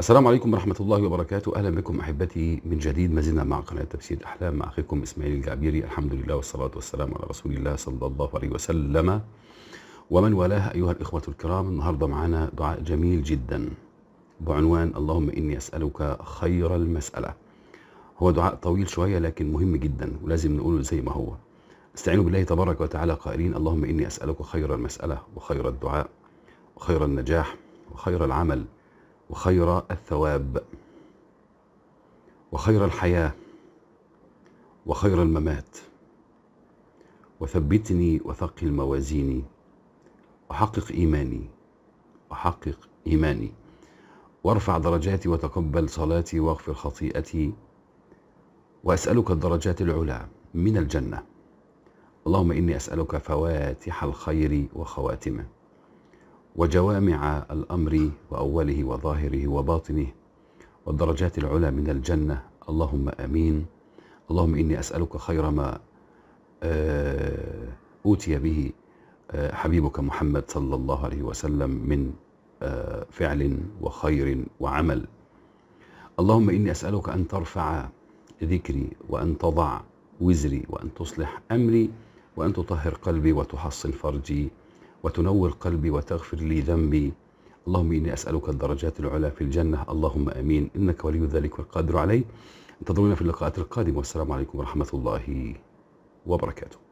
السلام عليكم ورحمة الله وبركاته أهلا بكم أحبتي من جديد مازلنا مع قناة تفسير الأحلام مع أخيكم إسماعيل الجعبيري الحمد لله والصلاة والسلام على رسول الله صلى الله عليه وسلم ومن والاه أيها الإخوة الكرام النهاردة معنا دعاء جميل جدا بعنوان اللهم إني أسألك خير المسألة هو دعاء طويل شوية لكن مهم جدا ولازم نقوله زي ما هو استعينوا بالله تبارك وتعالى قائلين اللهم إني أسألك خير المسألة وخير الدعاء وخير النجاح وخير العمل وخير الثواب وخير الحياة وخير الممات وثبتني وثقل موازيني وحقق إيماني وحقق إيماني وارفع درجاتي وتقبل صلاتي واغفر خطيئتي وأسألك الدرجات العلى من الجنة اللهم إني أسألك فواتح الخير وخواتمه وجوامع الأمر وأوله وظاهره وباطنه والدرجات العلى من الجنة اللهم آمين اللهم إني أسألك خير ما آه، أوتي به آه، حبيبك محمد صلى الله عليه وسلم من آه، فعل وخير وعمل اللهم إني أسألك أن ترفع ذكري وأن تضع وزري وأن تصلح أمري وأن تطهر قلبي وتحصن فرجي وتنور قلبي وتغفر لي ذنبي اللهم إني أسألك الدرجات العلى في الجنة اللهم أمين إنك ولي ذلك والقادر عليه انتظرونا في اللقاءات القادمة والسلام عليكم ورحمة الله وبركاته